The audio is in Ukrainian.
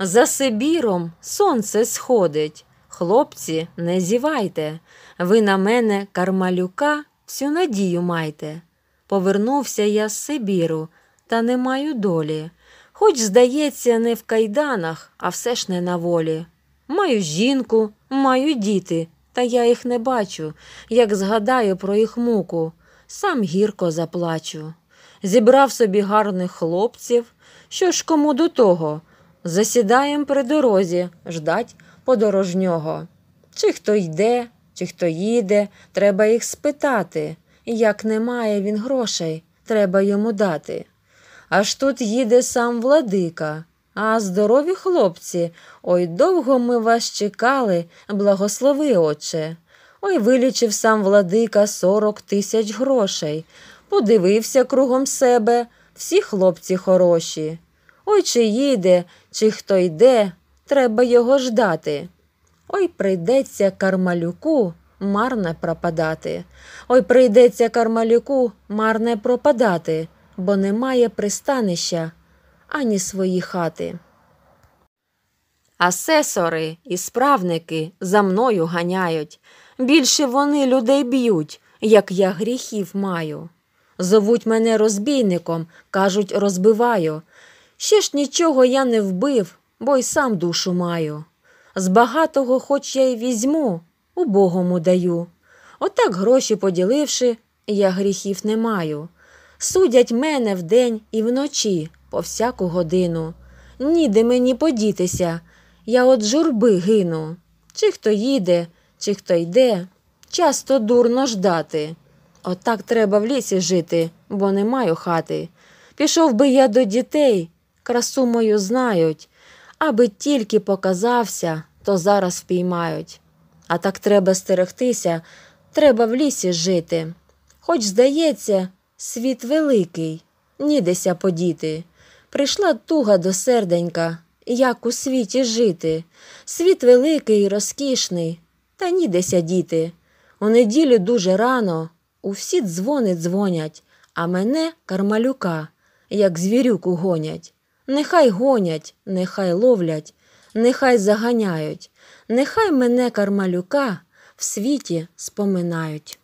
За Сибіром сонце сходить. Хлопці, не зівайте, ви на мене, кармалюка, всю надію майте. Повернувся я з Сибіру, та не маю долі. Хоч, здається, не в кайданах, а все ж не на волі. Маю жінку, маю діти, та я їх не бачу, як згадаю про їх муку, сам гірко заплачу. Зібрав собі гарних хлопців, що ж кому до того. Засідаєм при дорозі ждать подорожнього. Чи хто йде, чи хто їде, треба їх спитати. Як немає він грошей, треба йому дати. Аж тут їде сам владика. А здорові хлопці, ой довго ми вас чекали, благослови, отче. Ой вилічив сам владика сорок тисяч грошей. Подивився кругом себе, всі хлопці хороші. Ой чи їде, чи хто йде, треба його ждати. Ой прийдеться кармалюку марне пропадати. Ой прийдеться кармалюку марне пропадати, бо немає пристанища ані свої хати. Асесори і справники за мною ганяють. Більше вони людей б'ють, як я гріхів маю. Зовуть мене розбійником, кажуть, розбиваю. Ще ж нічого я не вбив, бо й сам душу маю. З багатого, хоч я й візьму, убогому даю. Отак гроші поділивши, я гріхів не маю. Судять мене вдень і вночі, по всяку годину. Ніде мені подітися, я от журби гину. Чи хто їде, чи хто йде, часто дурно ждати. Отак треба в лісі жити, бо не маю хати. Пішов би я до дітей красу мою знають, аби тільки показався, то зараз впіймають. А так треба стерегтися, треба в лісі жити. Хоч, здається, світ великий, нідеся подіти. Прийшла туга до серденька, як у світі жити. Світ великий, розкішний, та нідеся діти. У неділю дуже рано у всі дзвони дзвонять, а мене кармалюка, як звірюку гонять. Нехай гонять, нехай ловлять, нехай заганяють, нехай мене кармалюка в світі споминають.